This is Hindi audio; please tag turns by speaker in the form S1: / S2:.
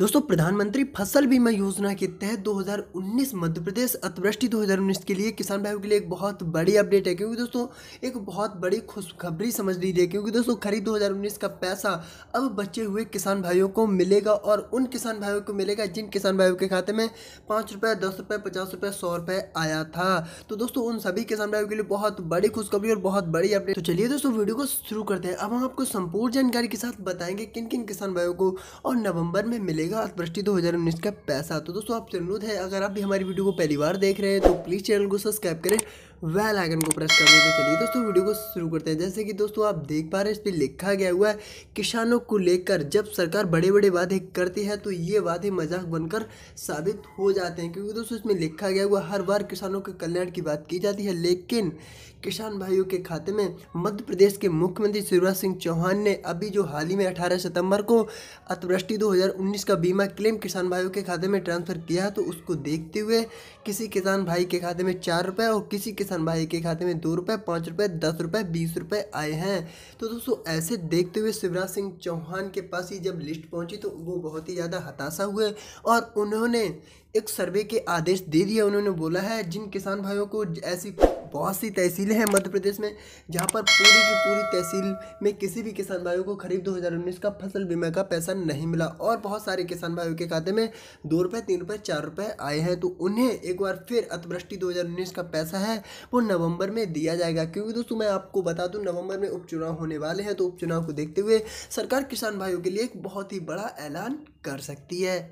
S1: दोस्तों प्रधानमंत्री फसल बीमा योजना के तहत 2019 मध्य प्रदेश अतिवृष्टि 2019 के लिए किसान भाइयों के लिए एक बहुत बड़ी अपडेट है क्योंकि दोस्तों एक बहुत बड़ी खुशखबरी समझ लीजिए क्योंकि दोस्तों खरीफ 2019 का पैसा अब बचे हुए किसान भाइयों को मिलेगा और उन किसान भाइयों को मिलेगा जिन किसान भाइयों के खाते में पाँच रुपये दस रुपये पचास रुपये सौ रुपये आया था तो दोस्तों उन सभी किसान भाइयों के लिए बहुत बड़ी खुशखबरी और बहुत बड़ी अपडेट तो चलिए दोस्तों वीडियो को शुरू करते हैं अब हम आपको संपूर्ण जानकारी के साथ बताएंगे किन किन किसान भाइयों को और नवंबर में मिलेगा देगा अर्थवृष्टि दो हज़ार उन्नीस का पैसा तो दोस्तों आपसे अनुरोध है अगर आप भी हमारी वीडियो को पहली बार देख रहे हैं तो प्लीज़ चैनल को सब्सक्राइब करें वेल आइकन को प्रेस कर देते चलिए दोस्तों वीडियो को शुरू करते हैं जैसे कि दोस्तों आप देख पा रहे हैं इस पर लिखा गया हुआ है किसानों को लेकर जब सरकार बड़े बड़े वादे करती है तो ये वादे मजाक बनकर साबित हो जाते हैं क्योंकि दोस्तों इसमें लिखा गया हुआ हर बार किसानों के कल्याण की बात की जाती है लेकिन किसान भाइयों के खाते में मध्य प्रदेश के मुख्यमंत्री शिवराज सिंह चौहान ने अभी जो हाल ही में 18 सितंबर को अतिवृष्टि 2019 का बीमा क्लेम किसान भाइयों के खाते में ट्रांसफर किया तो उसको देखते हुए किसी किसान भाई के खाते में चार रुपये और किसी किसान किसान भाई के खाते में दो रुपये पाँच रुपये दस रुपये बीस रुपये आए हैं तो दोस्तों ऐसे देखते हुए शिवराज सिंह चौहान के पास ही जब लिस्ट पहुंची तो वो बहुत ही ज़्यादा हताशा हुए और उन्होंने एक सर्वे के आदेश दे दिया उन्होंने बोला है जिन किसान भाइयों को ऐसी बहुत सी तहसीलें हैं मध्य प्रदेश में जहां पर पूरी की पूरी तहसील में किसी भी किसान भाइयों को खरीफ 2019 का फसल बीमा का पैसा नहीं मिला और बहुत सारे किसान भाइयों के खाते में दो रुपये तीन रुपये चार रुपये आए हैं तो उन्हें एक बार फिर अतिवृष्टि 2019 का पैसा है वो नवंबर में दिया जाएगा क्योंकि दोस्तों मैं आपको बता दूँ नवंबर में उपचुनाव होने वाले हैं तो उपचुनाव को देखते हुए सरकार किसान भाइयों के लिए एक बहुत ही बड़ा ऐलान कर सकती है